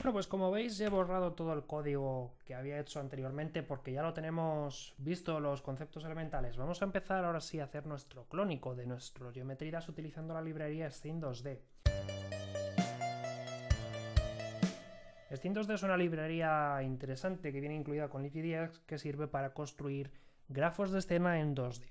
Bueno, pues como veis he borrado todo el código que había hecho anteriormente porque ya lo tenemos visto los conceptos elementales. Vamos a empezar ahora sí a hacer nuestro clónico de nuestro geometridas utilizando la librería Scene 2D. Scene 2D es una librería interesante que viene incluida con LibGDX e que sirve para construir grafos de escena en 2D.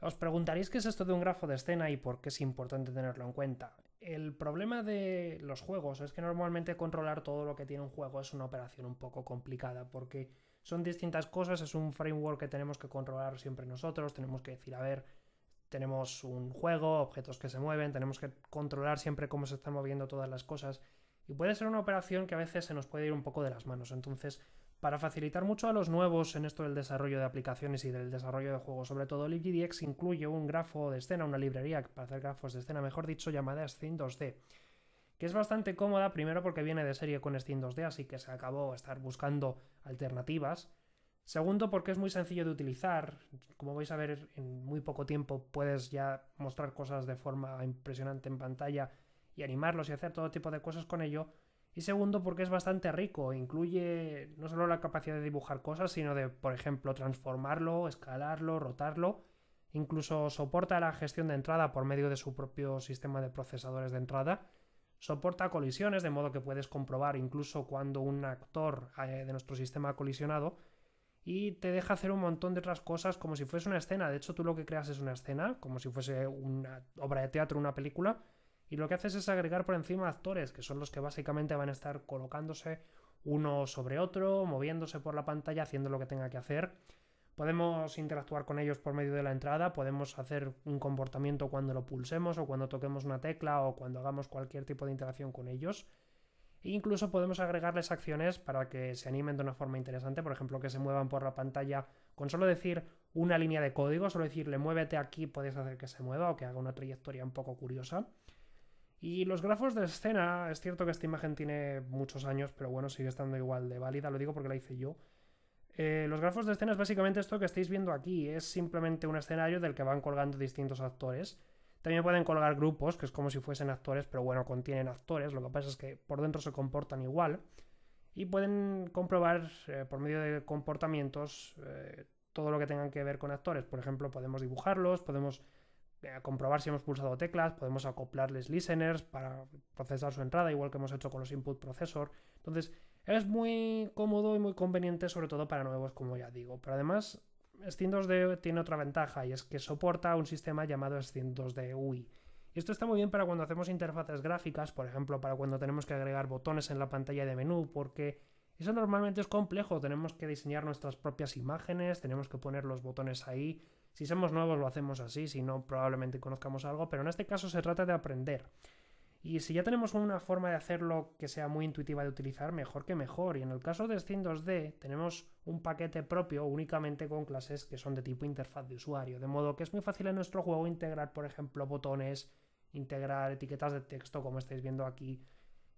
Os preguntaréis qué es esto de un grafo de escena y por qué es importante tenerlo en cuenta. El problema de los juegos es que normalmente controlar todo lo que tiene un juego es una operación un poco complicada porque son distintas cosas, es un framework que tenemos que controlar siempre nosotros, tenemos que decir, a ver, tenemos un juego, objetos que se mueven, tenemos que controlar siempre cómo se están moviendo todas las cosas y puede ser una operación que a veces se nos puede ir un poco de las manos. Entonces, para facilitar mucho a los nuevos en esto del desarrollo de aplicaciones y del desarrollo de juegos, sobre todo LibGDX incluye un grafo de escena, una librería para hacer grafos de escena, mejor dicho, llamada Scene 2D, que es bastante cómoda, primero porque viene de serie con Scene 2D, así que se acabó estar buscando alternativas. Segundo, porque es muy sencillo de utilizar. Como vais a ver, en muy poco tiempo puedes ya mostrar cosas de forma impresionante en pantalla y animarlos y hacer todo tipo de cosas con ello. Y segundo, porque es bastante rico, incluye no solo la capacidad de dibujar cosas, sino de, por ejemplo, transformarlo, escalarlo, rotarlo. Incluso soporta la gestión de entrada por medio de su propio sistema de procesadores de entrada. Soporta colisiones, de modo que puedes comprobar incluso cuando un actor eh, de nuestro sistema ha colisionado. Y te deja hacer un montón de otras cosas como si fuese una escena. De hecho, tú lo que creas es una escena, como si fuese una obra de teatro, una película y lo que haces es agregar por encima actores, que son los que básicamente van a estar colocándose uno sobre otro, moviéndose por la pantalla, haciendo lo que tenga que hacer. Podemos interactuar con ellos por medio de la entrada, podemos hacer un comportamiento cuando lo pulsemos o cuando toquemos una tecla o cuando hagamos cualquier tipo de interacción con ellos. E incluso podemos agregarles acciones para que se animen de una forma interesante, por ejemplo, que se muevan por la pantalla con solo decir una línea de código, solo decirle muévete aquí, puedes hacer que se mueva o que haga una trayectoria un poco curiosa. Y los grafos de escena, es cierto que esta imagen tiene muchos años, pero bueno, sigue estando igual de válida, lo digo porque la hice yo. Eh, los grafos de escena es básicamente esto que estáis viendo aquí, es simplemente un escenario del que van colgando distintos actores. También pueden colgar grupos, que es como si fuesen actores, pero bueno, contienen actores, lo que pasa es que por dentro se comportan igual. Y pueden comprobar eh, por medio de comportamientos eh, todo lo que tengan que ver con actores. Por ejemplo, podemos dibujarlos, podemos comprobar si hemos pulsado teclas, podemos acoplarles listeners para procesar su entrada, igual que hemos hecho con los input processor. Entonces, es muy cómodo y muy conveniente, sobre todo para nuevos, como ya digo. Pero además, Steam 2D tiene otra ventaja y es que soporta un sistema llamado Steam 2D UI. Y esto está muy bien para cuando hacemos interfaces gráficas, por ejemplo, para cuando tenemos que agregar botones en la pantalla de menú, porque eso normalmente es complejo. Tenemos que diseñar nuestras propias imágenes, tenemos que poner los botones ahí. Si somos nuevos lo hacemos así, si no probablemente conozcamos algo, pero en este caso se trata de aprender. Y si ya tenemos una forma de hacerlo que sea muy intuitiva de utilizar, mejor que mejor. Y en el caso de Steam 2D tenemos un paquete propio únicamente con clases que son de tipo interfaz de usuario, de modo que es muy fácil en nuestro juego integrar, por ejemplo, botones, integrar etiquetas de texto como estáis viendo aquí.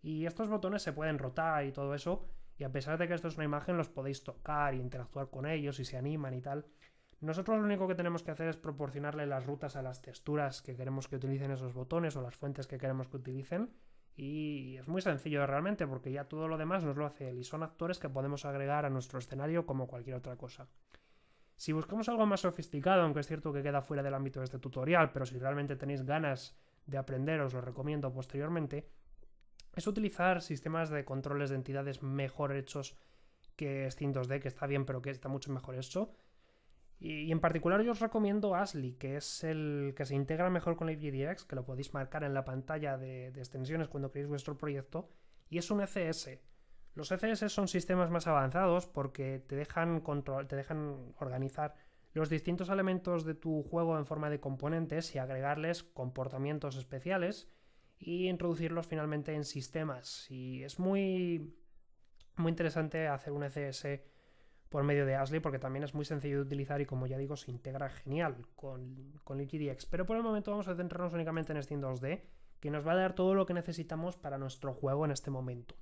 Y estos botones se pueden rotar y todo eso, y a pesar de que esto es una imagen, los podéis tocar y e interactuar con ellos y se animan y tal. Nosotros lo único que tenemos que hacer es proporcionarle las rutas a las texturas que queremos que utilicen esos botones o las fuentes que queremos que utilicen. Y es muy sencillo realmente porque ya todo lo demás nos lo hace él y son actores que podemos agregar a nuestro escenario como cualquier otra cosa. Si buscamos algo más sofisticado, aunque es cierto que queda fuera del ámbito de este tutorial, pero si realmente tenéis ganas de aprender, os lo recomiendo posteriormente, es utilizar sistemas de controles de entidades mejor hechos que Steam 2D, que está bien, pero que está mucho mejor hecho. Y, en particular yo os recomiendo Asli, que es el que se integra mejor con LibGDX, que lo podéis marcar en la pantalla de, extensiones cuando creéis vuestro proyecto, y es un ECS. Los ECS son sistemas más avanzados porque te dejan, control, te dejan organizar los distintos elementos de tu juego en forma de componentes y agregarles comportamientos especiales y introducirlos finalmente en sistemas. Y es muy, muy interesante hacer un ECS por medio de Asli, porque también es muy sencillo de utilizar y como ya digo, se integra genial con, con LiquidX. E Pero por el momento vamos a centrarnos únicamente en Steam 2D, que nos va a dar todo lo que necesitamos para nuestro juego en este momento.